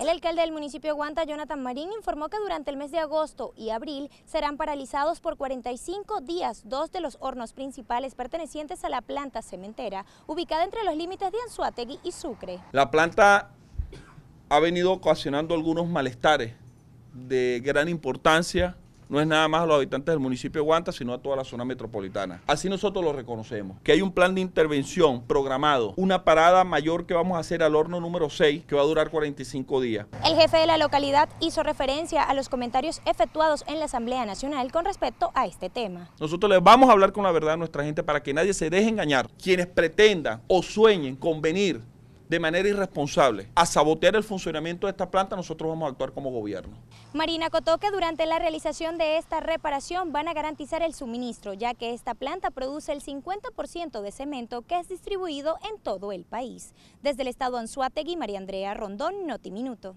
El alcalde del municipio de Guanta, Jonathan Marín, informó que durante el mes de agosto y abril serán paralizados por 45 días dos de los hornos principales pertenecientes a la planta cementera, ubicada entre los límites de Anzuategui y Sucre. La planta ha venido ocasionando algunos malestares de gran importancia no es nada más a los habitantes del municipio de Guanta, sino a toda la zona metropolitana. Así nosotros lo reconocemos, que hay un plan de intervención programado, una parada mayor que vamos a hacer al horno número 6, que va a durar 45 días. El jefe de la localidad hizo referencia a los comentarios efectuados en la Asamblea Nacional con respecto a este tema. Nosotros les vamos a hablar con la verdad a nuestra gente para que nadie se deje engañar. Quienes pretendan o sueñen con venir de manera irresponsable a sabotear el funcionamiento de esta planta, nosotros vamos a actuar como gobierno. Marina Cotoque, durante la realización de esta reparación van a garantizar el suministro, ya que esta planta produce el 50% de cemento que es distribuido en todo el país. Desde el estado Anzuategui, María Andrea Rondón, Notiminuto.